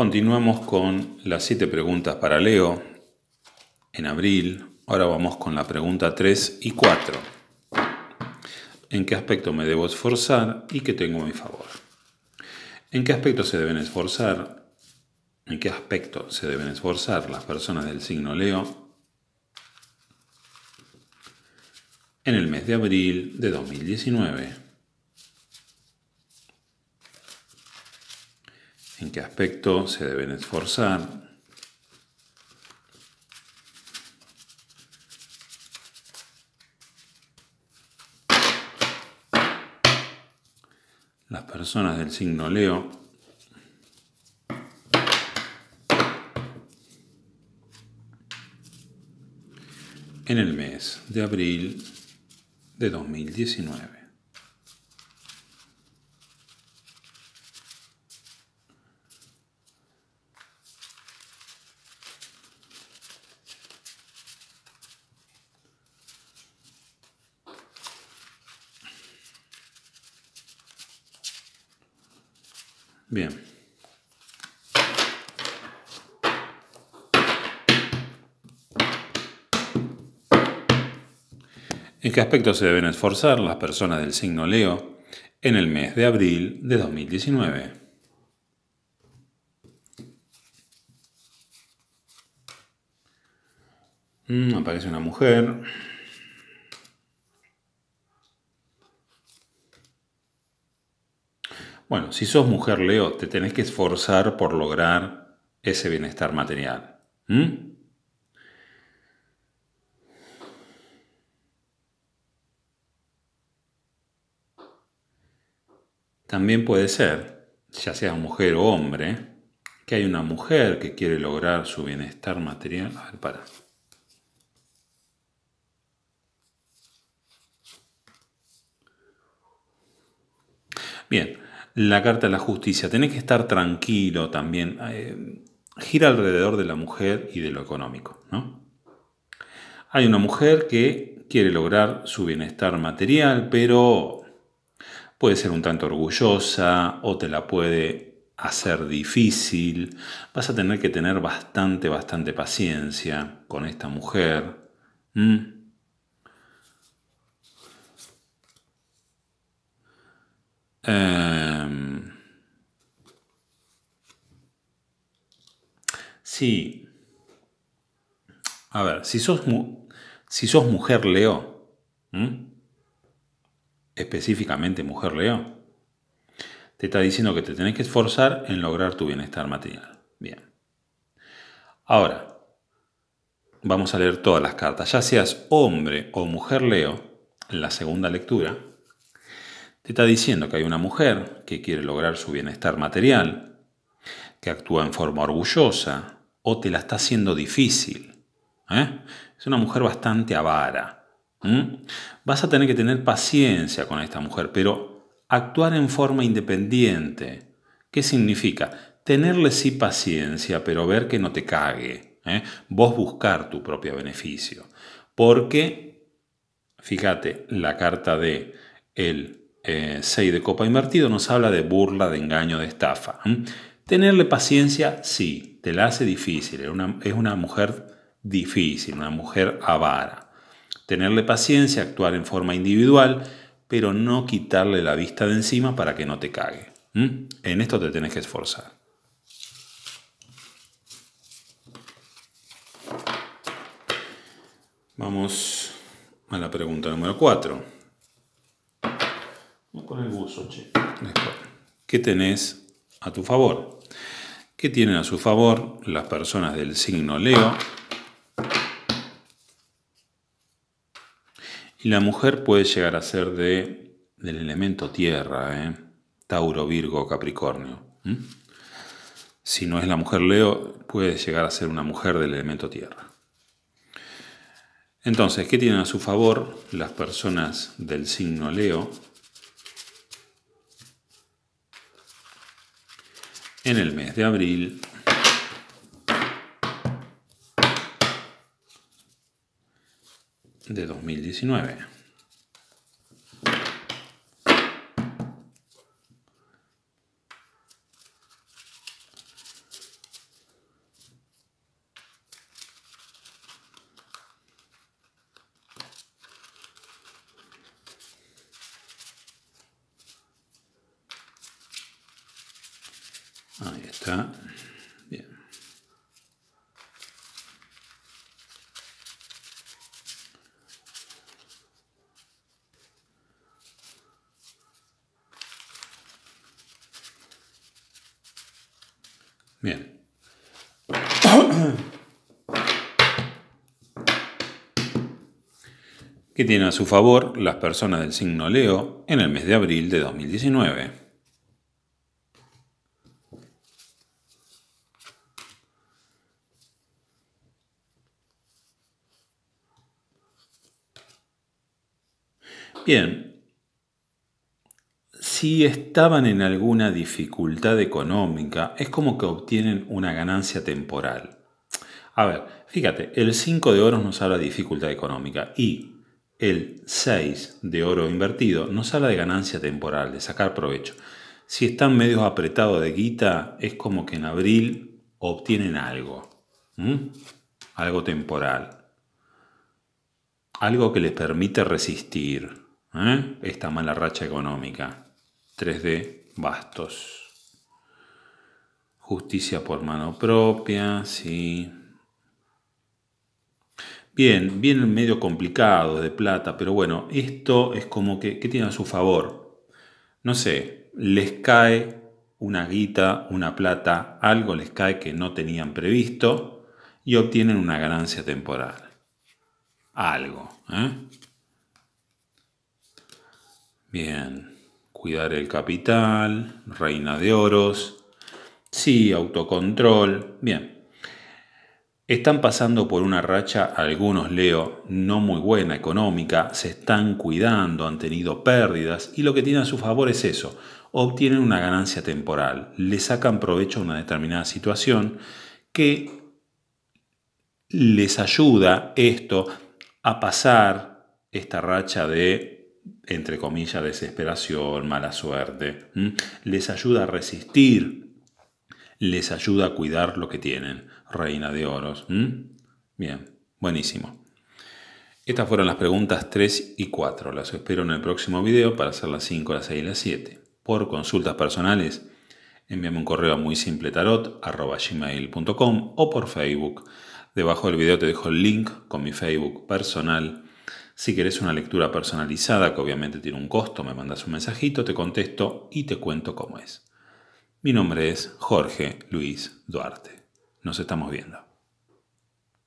Continuamos con las siete preguntas para Leo en abril. Ahora vamos con la pregunta 3 y 4. ¿En qué aspecto me debo esforzar y qué tengo a mi favor? ¿En qué aspecto se deben esforzar? ¿En qué aspecto se deben esforzar las personas del signo Leo en el mes de abril de 2019? en qué aspecto se deben esforzar, las personas del signo Leo en el mes de abril de 2019. Bien. ¿En qué aspectos se deben esforzar las personas del signo Leo en el mes de abril de 2019? Mm, aparece una mujer. Bueno, si sos mujer, Leo, te tenés que esforzar por lograr ese bienestar material. También puede ser, ya sea mujer o hombre, que hay una mujer que quiere lograr su bienestar material. A ver, para. Bien, la carta de la justicia. Tenés que estar tranquilo también. Eh, gira alrededor de la mujer y de lo económico. ¿no? Hay una mujer que quiere lograr su bienestar material, pero puede ser un tanto orgullosa o te la puede hacer difícil. Vas a tener que tener bastante, bastante paciencia con esta mujer. Em, sí. A ver, si sos, si sos mujer Leo, específicamente mujer Leo, te está diciendo que te tenés que esforzar en lograr tu bienestar material. Bien. Ahora, vamos a leer todas las cartas. Ya seas hombre o mujer Leo, en la segunda lectura, te está diciendo que hay una mujer que quiere lograr su bienestar material, que actúa en forma orgullosa o te la está haciendo difícil. ¿eh? Es una mujer bastante avara. Vas a tener que tener paciencia con esta mujer, pero actuar en forma independiente. ¿Qué significa? Tenerle sí paciencia, pero ver que no te cague. ¿eh? Vos buscar tu propio beneficio. Porque, fíjate, la carta de el 6 eh, de copa invertido nos habla de burla, de engaño, de estafa. Tenerle paciencia, sí, te la hace difícil. Es una, mujer difícil, una mujer avara. Tenerle paciencia, actuar en forma individual, pero no quitarle la vista de encima para que no te cague. En esto te tenés que esforzar. Vamos a la pregunta número 4. ¿Qué tenés a tu favor? ¿Qué tienen a su favor las personas del signo Leo? Y la mujer puede llegar a ser de, del elemento tierra, ¿eh? Tauro, Virgo, Capricornio. Si no es la mujer Leo, puede llegar a ser una mujer del elemento tierra. Entonces, ¿qué tienen a su favor las personas del signo Leo? en el mes de abril. de 2019. Ahí está. Bien. Bien. que tiene a su favor las personas del signo Leo en el mes de abril de 2019. Bien, si estaban en alguna dificultad económica, es como que obtienen una ganancia temporal. A ver, fíjate, el 5 de oro nos habla de dificultad económica y el 6 de oro invertido nos habla de ganancia temporal, de sacar provecho. Si están medios apretados de guita, es como que en abril obtienen algo. Algo temporal. Algo que les permite resistir. ¿Eh? esta mala racha económica. 3D Bastos. Justicia por mano propia, sí. Bien, bien medio complicado de plata, pero bueno, esto es como que, tiene a su favor? No sé, les cae una guita, una plata, algo les cae que no tenían previsto y obtienen una ganancia temporal. Algo. ¿eh? Bien, cuidar el capital, reina de oros, sí, autocontrol, bien. Están pasando por una racha, algunos leo, no muy buena económica, se están cuidando, han tenido pérdidas y lo que tienen a su favor es eso, obtienen una ganancia temporal, le sacan provecho a una determinada situación que les ayuda esto a pasar esta racha de entre comillas, desesperación, mala suerte, les ayuda a resistir, les ayuda a cuidar lo que tienen. Reina de oros. Bien, buenísimo. Estas fueron las preguntas 3 y 4. Las espero en el próximo video para hacer las 5, las 6 y las 7. Por consultas personales, envíame un correo a muy simple tarot, gmail.com o por Facebook. Debajo del video te dejo el link con mi Facebook personal si querés una lectura personalizada, que obviamente tiene un costo, me mandas un mensajito, te contesto y te cuento cómo es. Mi nombre es Jorge Luis Duarte. Nos estamos viendo.